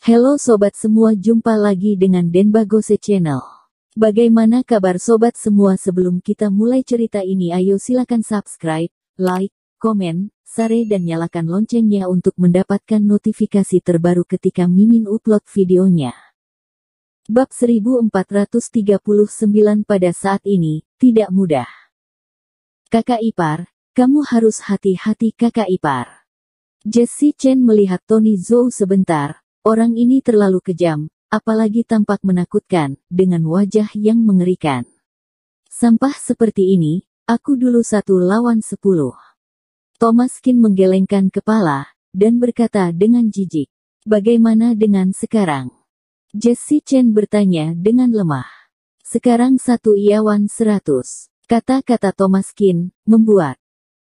Halo sobat semua, jumpa lagi dengan Denbagose Channel. Bagaimana kabar sobat semua sebelum kita mulai cerita ini ayo silakan subscribe, like, komen, share dan nyalakan loncengnya untuk mendapatkan notifikasi terbaru ketika Mimin upload videonya. Bab 1439 pada saat ini, tidak mudah. Kakak Ipar, kamu harus hati-hati kakak Ipar. Jesse Chen melihat Tony Zhou sebentar, Orang ini terlalu kejam, apalagi tampak menakutkan, dengan wajah yang mengerikan. Sampah seperti ini, aku dulu satu lawan sepuluh. Thomas Kin menggelengkan kepala, dan berkata dengan jijik, Bagaimana dengan sekarang? Jesse Chen bertanya dengan lemah. Sekarang satu iawan seratus. Kata-kata Thomas Kin, membuat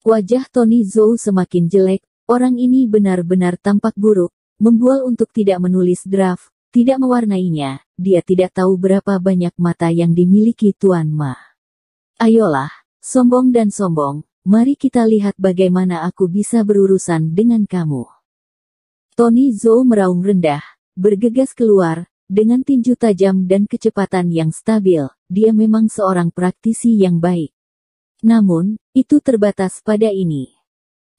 wajah Tony Zhou semakin jelek, orang ini benar-benar tampak buruk, membual untuk tidak menulis draft, tidak mewarnainya, dia tidak tahu berapa banyak mata yang dimiliki Tuan Ma. Ayolah, sombong dan sombong, mari kita lihat bagaimana aku bisa berurusan dengan kamu. Tony Zhou meraung rendah, bergegas keluar, dengan tinju tajam dan kecepatan yang stabil, dia memang seorang praktisi yang baik. Namun, itu terbatas pada ini.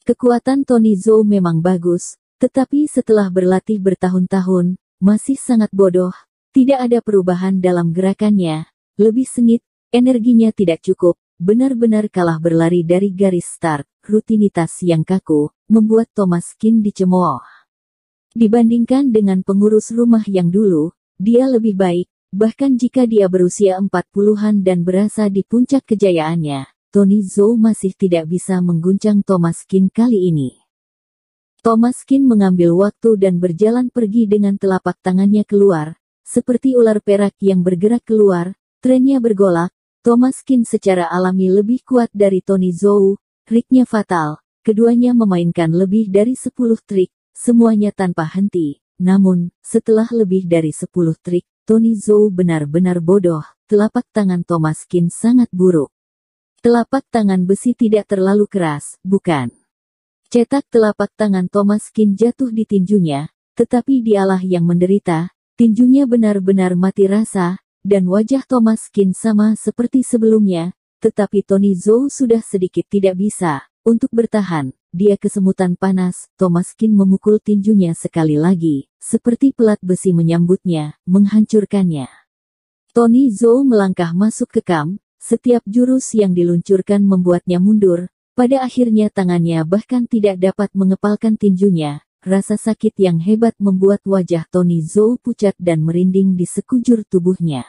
Kekuatan Tony Zhou memang bagus, tetapi setelah berlatih bertahun-tahun, masih sangat bodoh, tidak ada perubahan dalam gerakannya, lebih sengit, energinya tidak cukup, benar-benar kalah berlari dari garis start, rutinitas yang kaku, membuat Thomas Kin dicemooh. Dibandingkan dengan pengurus rumah yang dulu, dia lebih baik, bahkan jika dia berusia 40-an dan berasa di puncak kejayaannya, Tony Zhou masih tidak bisa mengguncang Thomas Kin kali ini. Thomas Kin mengambil waktu dan berjalan pergi dengan telapak tangannya keluar, seperti ular perak yang bergerak keluar, trennya bergolak, Thomas Kin secara alami lebih kuat dari Tony Zhou, triknya fatal, keduanya memainkan lebih dari 10 trik, semuanya tanpa henti. Namun, setelah lebih dari 10 trik, Tony Zhou benar-benar bodoh, telapak tangan Thomas Kin sangat buruk. Telapak tangan besi tidak terlalu keras, bukan? Cetak telapak tangan Thomas Kin jatuh di tinjunya, tetapi dialah yang menderita, tinjunya benar-benar mati rasa, dan wajah Thomas Kin sama seperti sebelumnya, tetapi Tony Zhou sudah sedikit tidak bisa, untuk bertahan, dia kesemutan panas, Thomas Kin memukul tinjunya sekali lagi, seperti pelat besi menyambutnya, menghancurkannya. Tony Zhou melangkah masuk ke kam, setiap jurus yang diluncurkan membuatnya mundur, pada akhirnya tangannya bahkan tidak dapat mengepalkan tinjunya, rasa sakit yang hebat membuat wajah Tony Zhou pucat dan merinding di sekujur tubuhnya.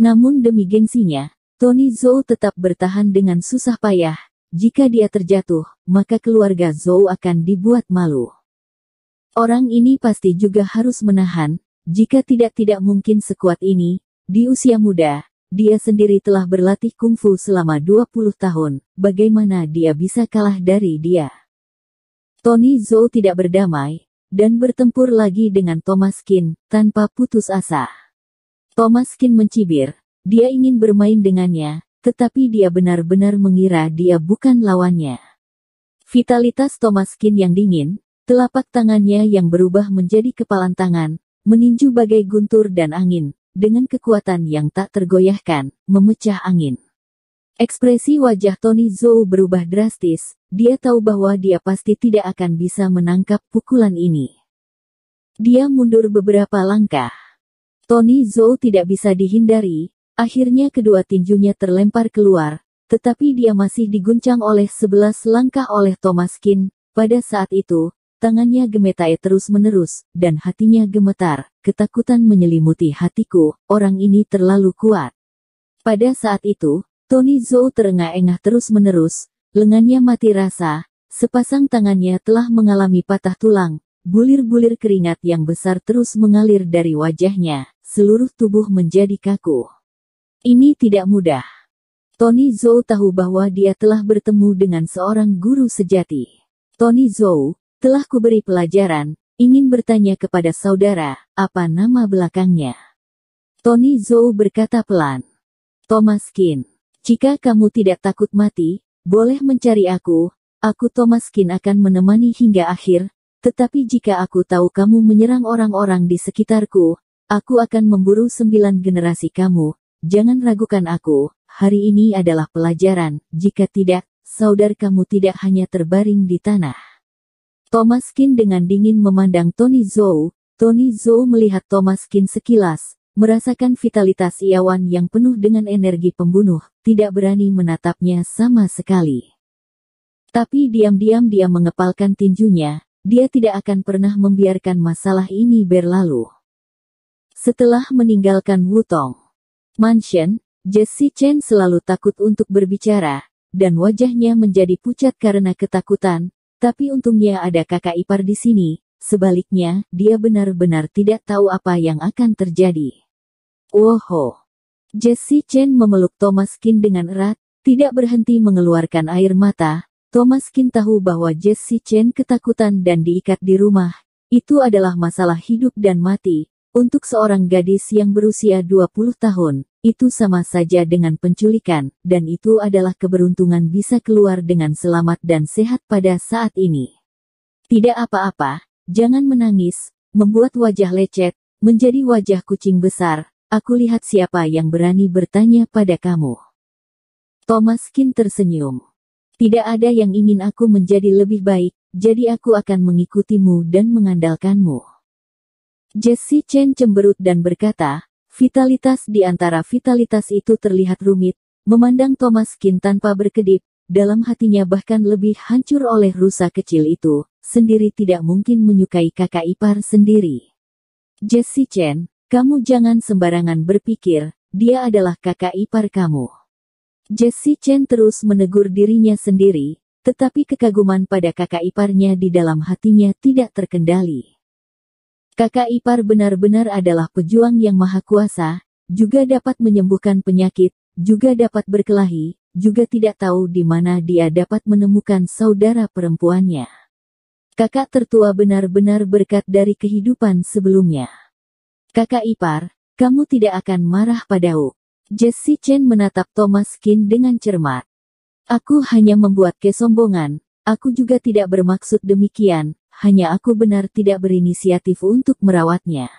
Namun demi gengsinya, Tony Zhou tetap bertahan dengan susah payah, jika dia terjatuh, maka keluarga Zhou akan dibuat malu. Orang ini pasti juga harus menahan, jika tidak tidak mungkin sekuat ini, di usia muda, dia sendiri telah berlatih kungfu selama 20 tahun, bagaimana dia bisa kalah dari dia? Tony Zhou tidak berdamai, dan bertempur lagi dengan Thomas Kin, tanpa putus asa. Thomas Kin mencibir, dia ingin bermain dengannya, tetapi dia benar-benar mengira dia bukan lawannya. Vitalitas Thomas Kin yang dingin, telapak tangannya yang berubah menjadi kepalan tangan, meninju bagai guntur dan angin, dengan kekuatan yang tak tergoyahkan, memecah angin. Ekspresi wajah Tony Zhou berubah drastis, dia tahu bahwa dia pasti tidak akan bisa menangkap pukulan ini. Dia mundur beberapa langkah. Tony Zhou tidak bisa dihindari, akhirnya kedua tinjunya terlempar keluar, tetapi dia masih diguncang oleh sebelas langkah oleh Thomas Kin. Pada saat itu, Tangannya gemetai terus-menerus, dan hatinya gemetar, ketakutan menyelimuti hatiku, orang ini terlalu kuat. Pada saat itu, Tony Zhou terengah-engah terus-menerus, lengannya mati rasa, sepasang tangannya telah mengalami patah tulang, bulir-bulir keringat yang besar terus mengalir dari wajahnya, seluruh tubuh menjadi kaku. Ini tidak mudah. Tony Zhou tahu bahwa dia telah bertemu dengan seorang guru sejati. Tony Zhou, telah kuberi pelajaran, ingin bertanya kepada saudara, apa nama belakangnya? Tony Zhou berkata pelan. Thomas Kin, jika kamu tidak takut mati, boleh mencari aku, aku Thomas Kin akan menemani hingga akhir, tetapi jika aku tahu kamu menyerang orang-orang di sekitarku, aku akan memburu sembilan generasi kamu, jangan ragukan aku, hari ini adalah pelajaran, jika tidak, saudar kamu tidak hanya terbaring di tanah. Thomas Kin dengan dingin memandang Tony Zhou. Tony Zhou melihat Thomas Kin sekilas, merasakan vitalitas Iawan yang penuh dengan energi pembunuh, tidak berani menatapnya sama sekali. Tapi diam-diam dia mengepalkan tinjunya, dia tidak akan pernah membiarkan masalah ini berlalu. Setelah meninggalkan Wutong Mansion, Jesse Chen selalu takut untuk berbicara, dan wajahnya menjadi pucat karena ketakutan, tapi untungnya ada kakak ipar di sini, sebaliknya, dia benar-benar tidak tahu apa yang akan terjadi. Woho! Jesse Chen memeluk Thomas Kin dengan erat, tidak berhenti mengeluarkan air mata. Thomas Kin tahu bahwa Jesse Chen ketakutan dan diikat di rumah. Itu adalah masalah hidup dan mati, untuk seorang gadis yang berusia 20 tahun. Itu sama saja dengan penculikan, dan itu adalah keberuntungan bisa keluar dengan selamat dan sehat pada saat ini. Tidak apa-apa, jangan menangis, membuat wajah lecet, menjadi wajah kucing besar, aku lihat siapa yang berani bertanya pada kamu. Thomas Kin tersenyum. Tidak ada yang ingin aku menjadi lebih baik, jadi aku akan mengikutimu dan mengandalkanmu. Jesse Chen cemberut dan berkata, Vitalitas di antara vitalitas itu terlihat rumit, memandang Thomas Kin tanpa berkedip, dalam hatinya bahkan lebih hancur oleh rusa kecil itu, sendiri tidak mungkin menyukai kakak ipar sendiri. Jesse Chen, kamu jangan sembarangan berpikir, dia adalah kakak ipar kamu. Jesse Chen terus menegur dirinya sendiri, tetapi kekaguman pada kakak iparnya di dalam hatinya tidak terkendali. Kakak ipar benar-benar adalah pejuang yang maha kuasa, juga dapat menyembuhkan penyakit, juga dapat berkelahi, juga tidak tahu di mana dia dapat menemukan saudara perempuannya. Kakak tertua benar-benar berkat dari kehidupan sebelumnya. Kakak ipar, kamu tidak akan marah padaku. Jesse Chen menatap Thomas Kin dengan cermat. Aku hanya membuat kesombongan, aku juga tidak bermaksud demikian, hanya aku benar tidak berinisiatif untuk merawatnya.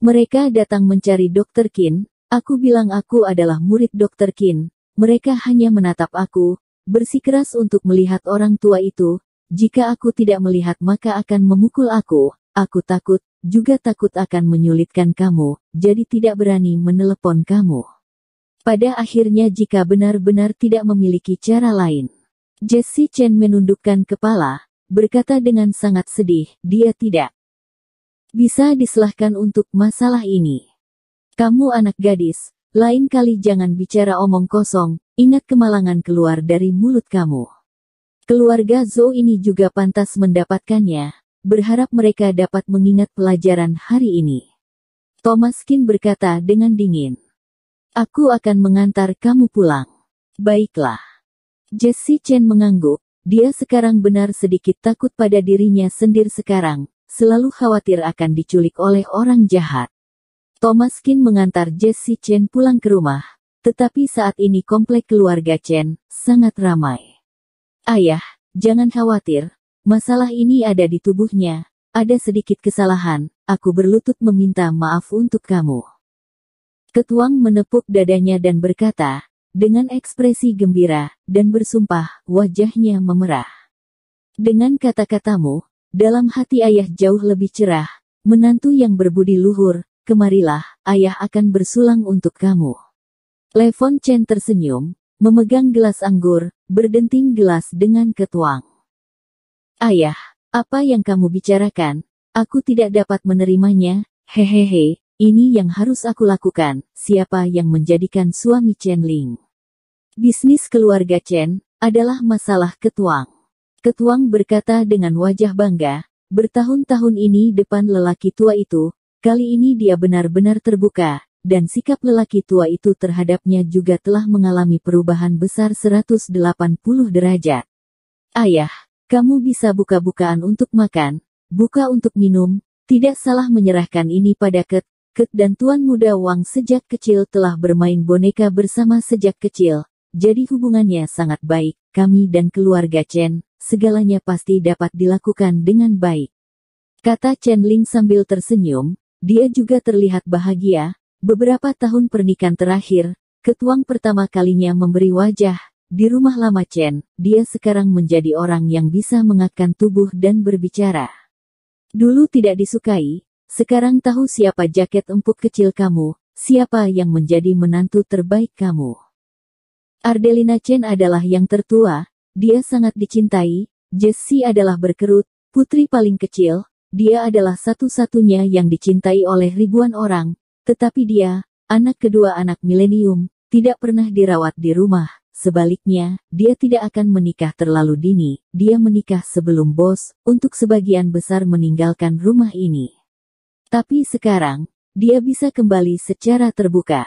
Mereka datang mencari Dr. Kin, aku bilang aku adalah murid Dr. Kin, mereka hanya menatap aku, bersikeras untuk melihat orang tua itu, jika aku tidak melihat maka akan memukul aku, aku takut, juga takut akan menyulitkan kamu, jadi tidak berani menelepon kamu. Pada akhirnya jika benar-benar tidak memiliki cara lain, Jesse Chen menundukkan kepala, berkata dengan sangat sedih, dia tidak bisa diselahkan untuk masalah ini. Kamu anak gadis, lain kali jangan bicara omong kosong, ingat kemalangan keluar dari mulut kamu. Keluarga Zhou ini juga pantas mendapatkannya, berharap mereka dapat mengingat pelajaran hari ini. Thomas Kin berkata dengan dingin. Aku akan mengantar kamu pulang. Baiklah. Jesse Chen mengangguk, dia sekarang benar sedikit takut pada dirinya sendiri sekarang, selalu khawatir akan diculik oleh orang jahat. Thomas Kin mengantar Jesse Chen pulang ke rumah, tetapi saat ini komplek keluarga Chen sangat ramai. Ayah, jangan khawatir, masalah ini ada di tubuhnya, ada sedikit kesalahan, aku berlutut meminta maaf untuk kamu. Ketuang menepuk dadanya dan berkata, dengan ekspresi gembira, dan bersumpah, wajahnya memerah. Dengan kata-katamu, dalam hati ayah jauh lebih cerah, menantu yang berbudi luhur, kemarilah, ayah akan bersulang untuk kamu. Levon Chen tersenyum, memegang gelas anggur, berdenting gelas dengan ketuang. Ayah, apa yang kamu bicarakan? Aku tidak dapat menerimanya, hehehe, ini yang harus aku lakukan, siapa yang menjadikan suami Chen Ling. Bisnis keluarga Chen adalah masalah ketuang. Ketuang berkata dengan wajah bangga, bertahun-tahun ini depan lelaki tua itu, kali ini dia benar-benar terbuka, dan sikap lelaki tua itu terhadapnya juga telah mengalami perubahan besar 180 derajat. Ayah, kamu bisa buka-bukaan untuk makan, buka untuk minum, tidak salah menyerahkan ini pada Ket, Ket dan Tuan Muda Wang sejak kecil telah bermain boneka bersama sejak kecil, jadi hubungannya sangat baik, kami dan keluarga Chen, segalanya pasti dapat dilakukan dengan baik. Kata Chen Ling sambil tersenyum, dia juga terlihat bahagia, beberapa tahun pernikahan terakhir, ketuang pertama kalinya memberi wajah, di rumah lama Chen, dia sekarang menjadi orang yang bisa mengakkan tubuh dan berbicara. Dulu tidak disukai, sekarang tahu siapa jaket empuk kecil kamu, siapa yang menjadi menantu terbaik kamu. Ardelina Chen adalah yang tertua, dia sangat dicintai, Jesse adalah berkerut, putri paling kecil, dia adalah satu-satunya yang dicintai oleh ribuan orang, tetapi dia, anak kedua anak milenium, tidak pernah dirawat di rumah. Sebaliknya, dia tidak akan menikah terlalu dini, dia menikah sebelum bos, untuk sebagian besar meninggalkan rumah ini. Tapi sekarang, dia bisa kembali secara terbuka.